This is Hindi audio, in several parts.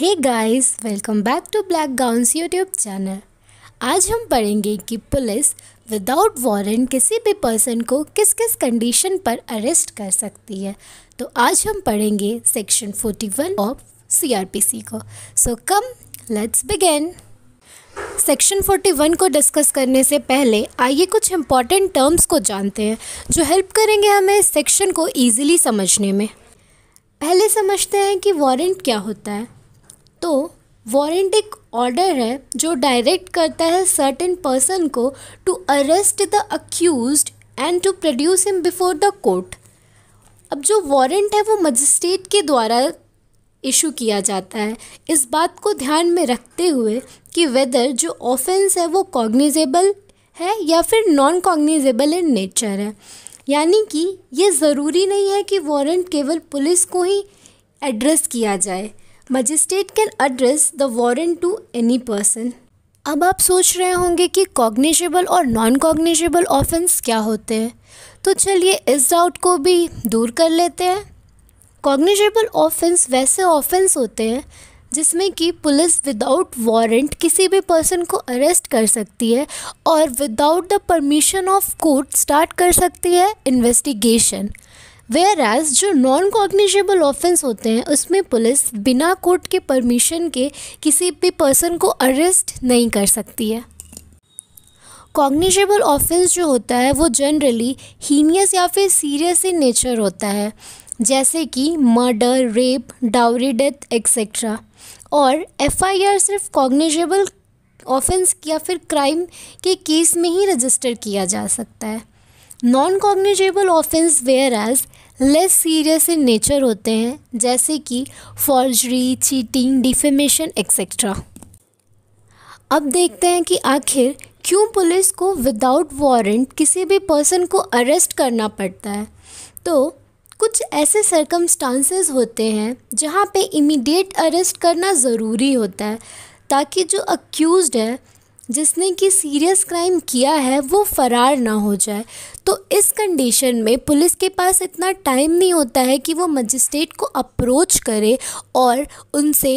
hey guys welcome back to black gowns YouTube channel आज हम पढ़ेंगे कि पुलिस विदाउट वारंट किसी भी पर्सन को किस किस कंडीशन पर अरेस्ट कर सकती है तो आज हम पढ़ेंगे सेक्शन 41 ऑफ सीआरपीसी को so come let's begin section 41 को डिस्कस करने से पहले आइए कुछ इम्पॉर्टेंट टर्म्स को जानते हैं जो हेल्प करेंगे हमें सेक्शन को ईजिली समझने में पहले समझते हैं कि वारंट क्या होता है तो वारंट एक ऑर्डर है जो डायरेक्ट करता है सर्टेन पर्सन को to arrest the accused and to produce him before the court अब जो वारंट है वो मजिस्ट्रेट के द्वारा इशू किया जाता है इस बात को ध्यान में रखते हुए कि वेदर जो ऑफेंस है वो कॉग्निजेबल है या फिर नॉन कॉग्निजेबल इन नेचर है यानी कि ये ज़रूरी नहीं है कि वारंट केवल पुलिस को ही एड्रेस किया जाए magistrate can address the warrant to any person अब आप सोच रहे होंगे कि कॉग्निशेबल और नॉन कॉग्निशेबल ऑफेंस क्या होते हैं तो चलिए इस डाउट को भी दूर कर लेते हैं कॉग्निशेबल ऑफेंस वैसे ऑफेंस होते हैं जिसमें कि पुलिस विदाउट वारंट किसी भी पर्सन को अरेस्ट कर सकती है और without the permission of court start कर सकती है इन्वेस्टिगेशन वेयर एज जो नॉन कॉग्निजेबल ऑफेंस होते हैं उसमें पुलिस बिना कोर्ट के परमिशन के किसी भी पर्सन को अरेस्ट नहीं कर सकती है कॉग्निजेबल ऑफेंस जो होता है वो जनरली हीनियस या फिर सीरियस इन नेचर होता है जैसे कि murder rape dowry death etcetera और एफआईआर सिर्फ कॉग्निजेबल ऑफेंस या फिर क्राइम के केस में ही रजिस्टर किया जा सकता है non cognizable offence whereas less serious in nature होते हैं जैसे कि फॉर्जरी चीटिंग डिफेमेशन एक्सेट्रा अब देखते हैं कि आखिर क्यों पुलिस को विदाउट वारंट किसी भी पर्सन को अरेस्ट करना पड़ता है तो कुछ ऐसे सर्कमस्टांसेस होते हैं जहाँ पे इमीडिएट अरेस्ट करना ज़रूरी होता है ताकि जो अक्यूज़ है जिसने कि सीरियस क्राइम किया है वो फ़रार ना हो जाए तो इस कंडीशन में पुलिस के पास इतना टाइम नहीं होता है कि वो मजिस्ट्रेट को अप्रोच करे और उनसे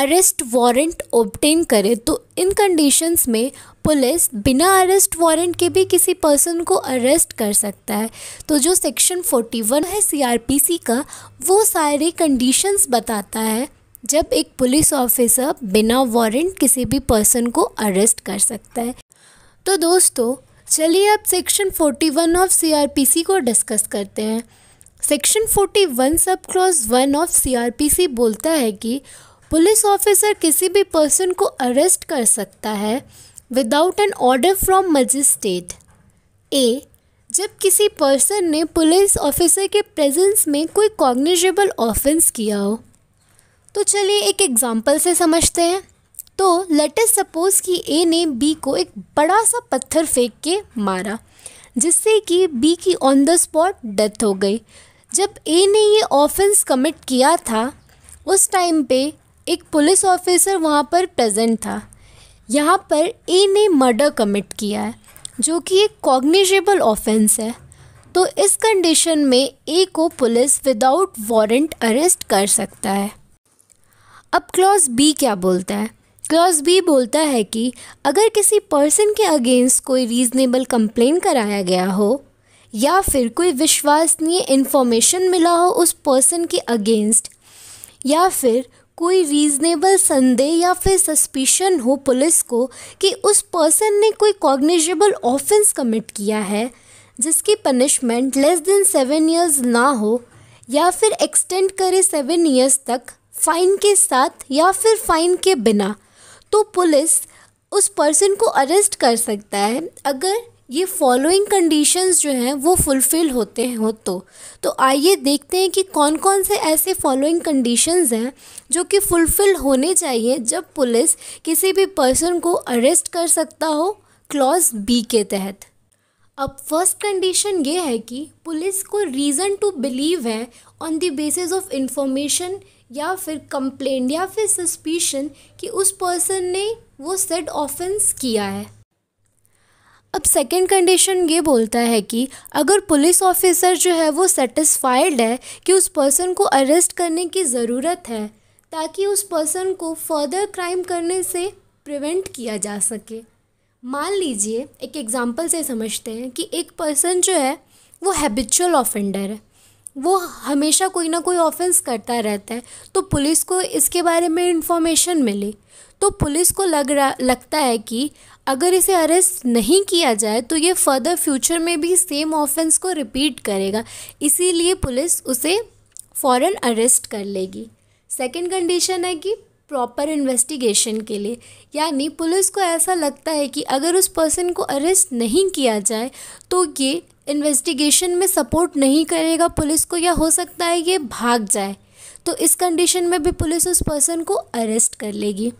अरेस्ट वारंट ऑब्टेन करे तो इन कंडीशंस में पुलिस बिना अरेस्ट वारंट के भी किसी पर्सन को अरेस्ट कर सकता है तो जो सेक्शन 41 है सीआरपीसी का वो सारे कंडीशंस बताता है जब एक पुलिस ऑफिसर बिना वारंट किसी भी पर्सन को अरेस्ट कर सकता है तो दोस्तों चलिए अब सेक्शन 41 ऑफ सीआरपीसी को डिस्कस करते हैं section 41 sub clause one of CrPC बोलता है कि पुलिस ऑफिसर किसी भी पर्सन को अरेस्ट कर सकता है without an order from magistrate a जब किसी पर्सन ने पुलिस ऑफिसर के प्रेजेंस में कोई कॉग्निजेबल ऑफेंस किया हो तो चलिए एक एग्ज़ाम्पल से समझते हैं तो लेट अस सपोज कि ए ने बी को एक बड़ा सा पत्थर फेंक के मारा जिससे कि बी की ऑन द स्पॉट डेथ हो गई जब ए ने ये ऑफेंस कमिट किया था उस टाइम पे एक पुलिस ऑफिसर वहाँ पर प्रेजेंट था यहाँ पर ए ने मर्डर कमिट किया है जो कि एक कॉग्निजेबल ऑफेंस है तो इस कंडीशन में ए को पुलिस विदाउट वारंट अरेस्ट कर सकता है अब क्लॉज बी क्या बोलता है क्लॉज बी बोलता है कि अगर किसी पर्सन के अगेंस्ट कोई रीज़नेबल कंप्लेन कराया गया हो या फिर कोई विश्वसनीय इन्फॉर्मेशन मिला हो उस पर्सन के अगेंस्ट या फिर कोई रीज़नेबल संदेह या फिर सस्पिशन हो पुलिस को कि उस पर्सन ने कोई कॉग्निजेबल ऑफेंस कमिट किया है जिसकी punishment less than seven years ना हो या फिर एक्सटेंड करे सेवन ईयर्स तक फ़ाइन के साथ या फिर फ़ाइन के बिना तो पुलिस उस पर्सन को अरेस्ट कर सकता है अगर ये फॉलोइंग कंडीशंस जो हैं वो फुलफ़िल होते हैं हो तो तो आइए देखते हैं कि कौन कौन से ऐसे फॉलोइंग कंडीशंस हैं जो कि फुलफ़िल होने चाहिए जब पुलिस किसी भी पर्सन को अरेस्ट कर सकता हो क्लॉज बी के तहत अब फर्स्ट कंडीशन ये है कि पुलिस को रीज़न टू बिलीव है on the basis of information या फिर कंप्लेंट या फिर सस्पिशन कि उस पर्सन ने वो सेट ऑफेंस किया है अब सेकेंड कंडीशन ये बोलता है कि अगर पुलिस ऑफिसर जो है वो सेटिस्फाइड है कि उस पर्सन को अरेस्ट करने की ज़रूरत है ताकि उस पर्सन को फर्दर क्राइम करने से प्रिवेंट किया जा सके मान लीजिए एक एग्ज़ाम्पल से समझते हैं कि एक पर्सन जो है वो हैबिचुअल ऑफेंडर है वो हमेशा कोई ना कोई ऑफेंस करता रहता है तो पुलिस को इसके बारे में इन्फॉर्मेशन मिले तो पुलिस को लग रहा लगता है कि अगर इसे अरेस्ट नहीं किया जाए तो ये फर्दर फ्यूचर में भी सेम ऑफेंस को रिपीट करेगा इसीलिए पुलिस उसे फ़ौरन अरेस्ट कर लेगी सेकंड कंडीशन है कि प्रॉपर इन्वेस्टिगेशन के लिए यानी पुलिस को ऐसा लगता है कि अगर उस पर्सन को अरेस्ट नहीं किया जाए तो ये इन्वेस्टिगेशन में सपोर्ट नहीं करेगा पुलिस को या हो सकता है ये भाग जाए तो इस कंडीशन में भी पुलिस उस पर्सन को अरेस्ट कर लेगी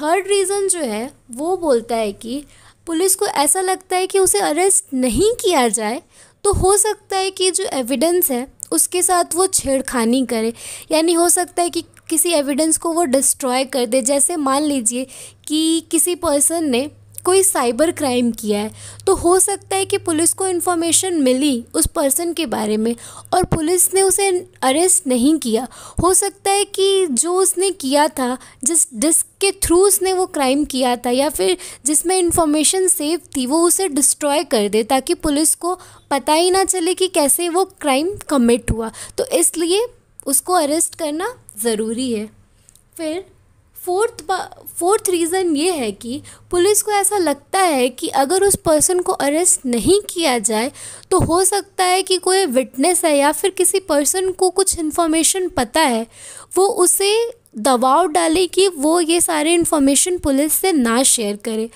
थर्ड रीज़न जो है वो बोलता है कि पुलिस को ऐसा लगता है कि उसे अरेस्ट नहीं किया जाए तो हो सकता है कि जो एविडेंस है उसके साथ वो छेड़खानी करे यानी हो सकता है कि किसी एविडेंस को वो डिस्ट्रॉय कर दे जैसे मान लीजिए कि किसी पर्सन ने कोई साइबर क्राइम किया है तो हो सकता है कि पुलिस को इन्फॉर्मेशन मिली उस पर्सन के बारे में और पुलिस ने उसे अरेस्ट नहीं किया हो सकता है कि जो उसने किया था जिस डिस्क के थ्रू उसने वो क्राइम किया था या फिर जिसमें इन्फॉर्मेशन सेव थी वो उसे डिस्ट्रॉय कर दे ताकि पुलिस को पता ही ना चले कि कैसे वो क्राइम कमिट हुआ तो इसलिए उसको अरेस्ट करना ज़रूरी है फिर फोर्थ फोर्थ रीज़न ये है कि पुलिस को ऐसा लगता है कि अगर उस पर्सन को अरेस्ट नहीं किया जाए तो हो सकता है कि कोई विटनेस है या फिर किसी पर्सन को कुछ इन्फॉर्मेशन पता है वो उसे दबाव डाले कि वो ये सारे इन्फॉर्मेशन पुलिस से ना शेयर करे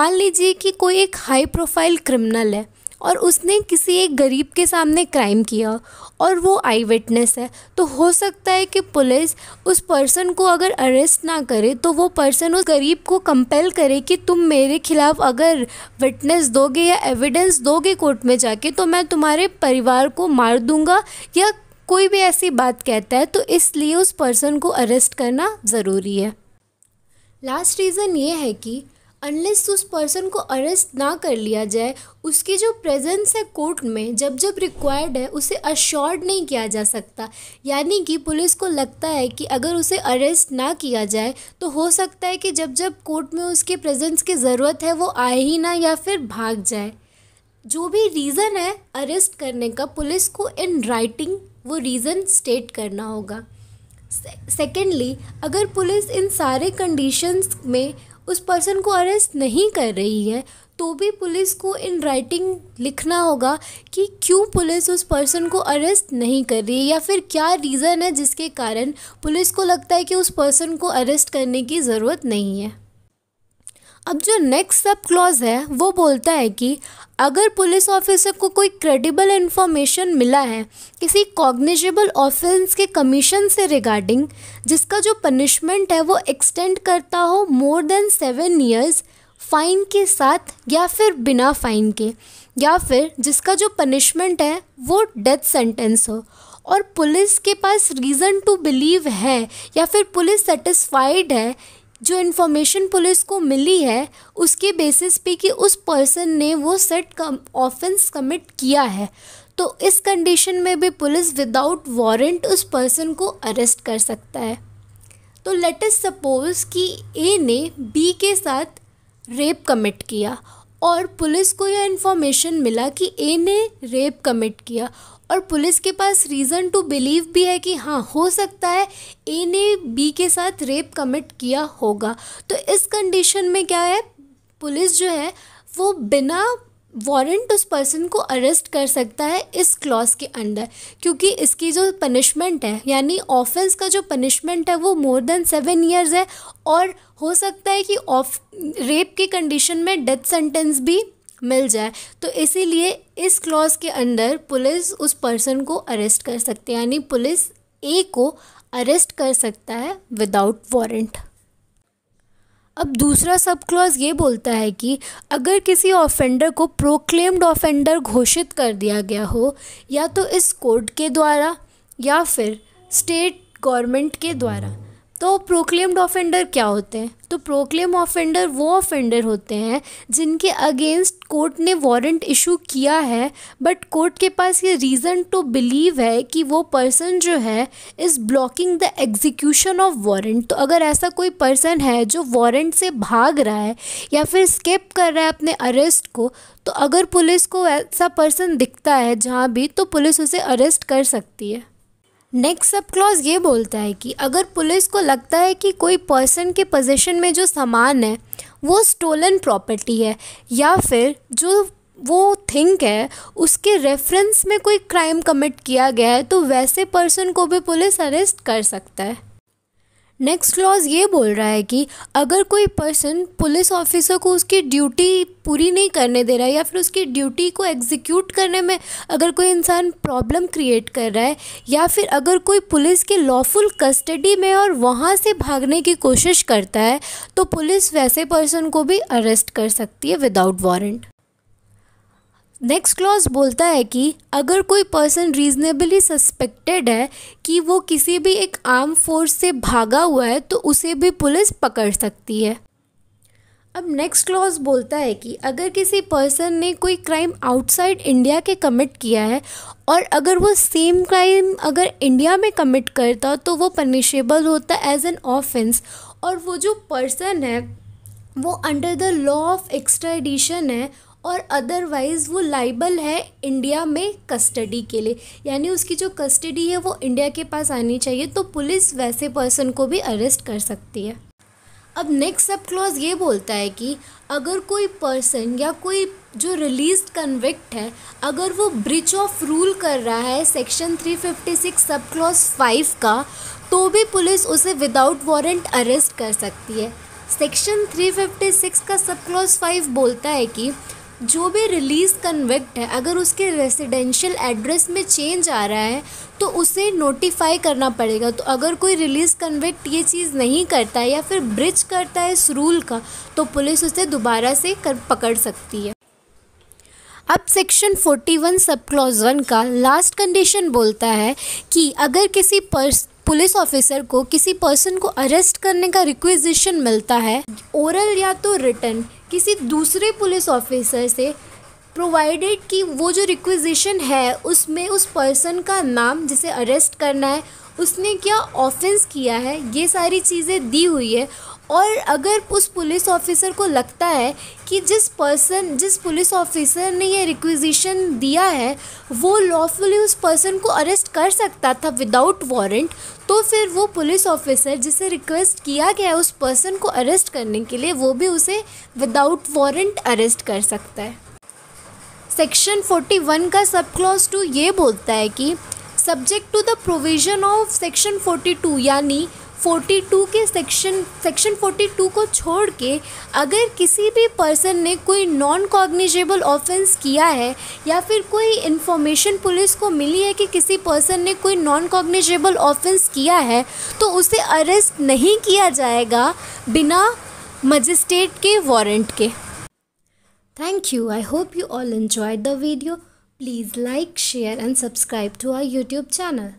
मान लीजिए कि कोई एक हाई प्रोफाइल क्रिमिनल है और उसने किसी एक गरीब के सामने क्राइम किया और वो आई विटनेस है तो हो सकता है कि पुलिस उस पर्सन को अगर अरेस्ट ना करे तो वो पर्सन उस गरीब को कंपेल करे कि तुम मेरे खिलाफ़ अगर विटनेस दोगे या एविडेंस दोगे कोर्ट में जाके तो मैं तुम्हारे परिवार को मार दूँगा या कोई भी ऐसी बात कहता है तो इसलिए उस पर्सन को अरेस्ट करना ज़रूरी है लास्ट रीज़न ये है कि अनलेस उस पर्सन को अरेस्ट ना कर लिया जाए उसकी जो प्रेजेंस है कोर्ट में जब जब रिक्वायर्ड है उसे अश्योर्ड नहीं किया जा सकता यानी कि पुलिस को लगता है कि अगर उसे अरेस्ट ना किया जाए तो हो सकता है कि जब जब कोर्ट में उसके प्रेजेंस की ज़रूरत है वो आए ही ना या फिर भाग जाए जो भी रीज़न है अरेस्ट करने का पुलिस को इन राइटिंग वो रीज़न स्टेट करना होगा सेकेंडली अगर पुलिस इन सारे कंडीशंस में उस पर्सन को अरेस्ट नहीं कर रही है तो भी पुलिस को इन राइटिंग लिखना होगा कि क्यों पुलिस उस पर्सन को अरेस्ट नहीं कर रही है या फिर क्या रीज़न है जिसके कारण पुलिस को लगता है कि उस पर्सन को अरेस्ट करने की ज़रूरत नहीं है अब जो नेक्स्ट सब क्लॉज है वो बोलता है कि अगर पुलिस ऑफिसर को कोई क्रेडिबल इन्फॉर्मेशन मिला है किसी कॉग्निजेबल ऑफेंस के कमीशन से रिगार्डिंग जिसका जो पनिशमेंट है वो एक्सटेंड करता हो more than seven years fine के साथ या फिर बिना फ़ाइन के या फिर जिसका जो पनिशमेंट है वो डेथ सेंटेंस हो और पुलिस के पास रीज़न टू बिलीव है या फिर पुलिस सेटिस्फाइड है जो इन्फॉर्मेशन पुलिस को मिली है उसके बेसिस पे कि उस पर्सन ने वो सेट ऑफेंस कमिट किया है तो इस कंडीशन में भी पुलिस विदाउट वारंट उस पर्सन को अरेस्ट कर सकता है तो लेट अस सपोज कि ए ने बी के साथ रेप कमिट किया और पुलिस को यह इन्फॉर्मेशन मिला कि ए ने रेप कमिट किया और पुलिस के पास रीज़न टू बिलीव भी है कि हाँ हो सकता है ए ने बी के साथ रेप कमिट किया होगा तो इस कंडीशन में क्या है पुलिस जो है वो बिना वारंट उस पर्सन को अरेस्ट कर सकता है इस क्लॉज के अंडर क्योंकि इसकी जो पनिशमेंट है यानी ऑफेंस का जो पनिशमेंट है वो मोर देन सेवन ईयर्स है और हो सकता है कि ऑफ रेप की कंडीशन में डेथ सेंटेंस भी मिल जाए तो इसीलिए इस क्लॉज के अंडर पुलिस उस पर्सन को अरेस्ट कर सकती है यानी पुलिस ए को अरेस्ट कर सकता है विदाउट वारंट अब दूसरा सब क्लॉज ये बोलता है कि अगर किसी ऑफेंडर को प्रोक्लेम्ड ऑफेंडर घोषित कर दिया गया हो या तो इस कोर्ट के द्वारा या फिर स्टेट गवर्नमेंट के द्वारा तो प्रोक्लेम्ड ऑफेंडर क्या होते हैं तो प्रोक्लेम ऑफेंडर वो ऑफेंडर होते हैं जिनके अगेंस्ट कोर्ट ने वारंट इशू किया है बट कोर्ट के पास ये रीज़न टू बिलीव है कि वो पर्सन जो है is blocking the execution of warrant तो अगर ऐसा कोई पर्सन है जो वारंट से भाग रहा है या फिर स्केप कर रहा है अपने अरेस्ट को तो अगर पुलिस को ऐसा पर्सन दिखता है जहाँ भी तो पुलिस उसे अरेस्ट कर सकती है नेक्स्ट सब क्लॉज ये बोलता है कि अगर पुलिस को लगता है कि कोई पर्सन के पोजीशन में जो सामान है वो स्टोलन प्रॉपर्टी है या फिर जो वो थिंक है उसके रेफरेंस में कोई क्राइम कमिट किया गया है तो वैसे पर्सन को भी पुलिस अरेस्ट कर सकता है नेक्स्ट क्लॉज ये बोल रहा है कि अगर कोई पर्सन पुलिस ऑफिसर को उसकी ड्यूटी पूरी नहीं करने दे रहा है या फिर उसकी ड्यूटी को एग्जीक्यूट करने में अगर कोई इंसान प्रॉब्लम क्रिएट कर रहा है या फिर अगर कोई पुलिस के लॉफुल कस्टडी में और वहाँ से भागने की कोशिश करता है तो पुलिस वैसे पर्सन को भी अरेस्ट कर सकती है विदाउट वारंट नेक्स्ट क्लॉज बोलता है कि अगर कोई पर्सन रीजनेबली सस्पेक्टेड है कि वो किसी भी एक आर्म फोर्स से भागा हुआ है तो उसे भी पुलिस पकड़ सकती है अब नेक्स्ट क्लॉज बोलता है कि अगर किसी पर्सन ने कोई क्राइम आउटसाइड इंडिया के कमिट किया है और अगर वो सेम क्राइम अगर इंडिया में कमिट करता तो वो पनिशेबल होता एज एन ऑफेंस और वो जो पर्सन है वो under the law of extradition है और अदरवाइज़ वो लाइबल है इंडिया में कस्टडी के लिए यानी उसकी जो कस्टडी है वो इंडिया के पास आनी चाहिए तो पुलिस वैसे पर्सन को भी अरेस्ट कर सकती है अब नेक्स्ट सब क्लॉज ये बोलता है कि अगर कोई पर्सन या कोई जो रिलीज कन्विक्ट है अगर वो ब्रिच ऑफ रूल कर रहा है सेक्शन 356 सब क्लॉज फाइव का तो भी पुलिस उसे विदाउट वारंट अरेस्ट कर सकती है सेक्शन 356 का सब क्लॉज फाइव बोलता है कि जो भी रिलीज़ कन्विक्ट है अगर उसके रेसिडेंशियल एड्रेस में चेंज आ रहा है तो उसे नोटिफाई करना पड़ेगा तो अगर कोई रिलीज़ कन्विक्ट ये चीज़ नहीं करता है या फिर ब्रिज करता है इस रूल का तो पुलिस उसे दोबारा से कर पकड़ सकती है अब सेक्शन 41 सब क्लॉज वन का लास्ट कंडीशन बोलता है कि अगर किसी पर्स पुलिस ऑफिसर को किसी पर्सन को अरेस्ट करने का रिक्वेजिशन मिलता है ओरल या तो रिटर्न किसी दूसरे पुलिस ऑफिसर से प्रोवाइडेड कि वो जो रिक्वेजिशन है उसमें उस पर्सन का नाम जिसे अरेस्ट करना है उसने क्या ऑफेंस किया है ये सारी चीज़ें दी हुई है और अगर उस पुलिस ऑफिसर को लगता है कि जिस पर्सन जिस पुलिस ऑफिसर ने ये रिक्विजिशन दिया है वो लॉफुली उस पर्सन को अरेस्ट कर सकता था विदाउट वारंट तो फिर वो पुलिस ऑफिसर जिसे रिक्वेस्ट किया गया है उस पर्सन को अरेस्ट करने के लिए वो भी उसे विदाउट वारंट अरेस्ट कर सकता है सेक्शन 41 का सब क्लॉज टू ये बोलता है कि subject to the provision of section 42 यानी 42 के सेक्शन सेक्शन 42 को छोड़ के अगर किसी भी पर्सन ने कोई नॉन कॉग्निजेबल ऑफेंस किया है या फिर कोई इन्फॉर्मेशन पुलिस को मिली है कि किसी पर्सन ने कोई नॉन कॉग्निजेबल ऑफेंस किया है तो उसे अरेस्ट नहीं किया जाएगा बिना मजिस्ट्रेट के वारंट के thank you I hope you all enjoy the video please like share and subscribe to our YouTube channel